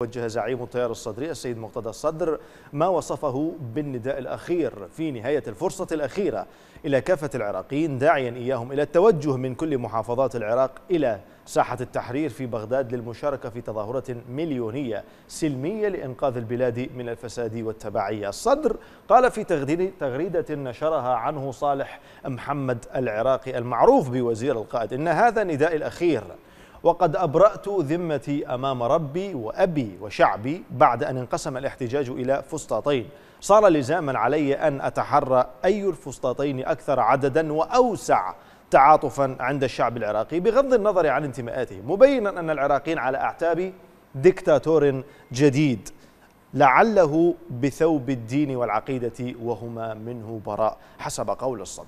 وجه زعيم التيار الصدري السيد مقتدى الصدر ما وصفه بالنداء الأخير في نهاية الفرصة الأخيرة إلى كافة العراقيين داعيا إياهم إلى التوجه من كل محافظات العراق إلى ساحة التحرير في بغداد للمشاركة في تظاهرة مليونية سلمية لإنقاذ البلاد من الفساد والتبعية الصدر قال في تغريدة نشرها عنه صالح محمد العراقي المعروف بوزير القائد إن هذا نداء الأخير وقد أبرأت ذمتي أمام ربي وأبي وشعبي بعد أن انقسم الاحتجاج إلى فسطاطين صار لزاما علي أن أتحرى أي الفسطاطين أكثر عددا وأوسع تعاطفا عند الشعب العراقي بغض النظر عن انتماءاته مبينا أن العراقيين على أعتاب دكتاتور جديد لعله بثوب الدين والعقيدة وهما منه براء حسب قول الصدر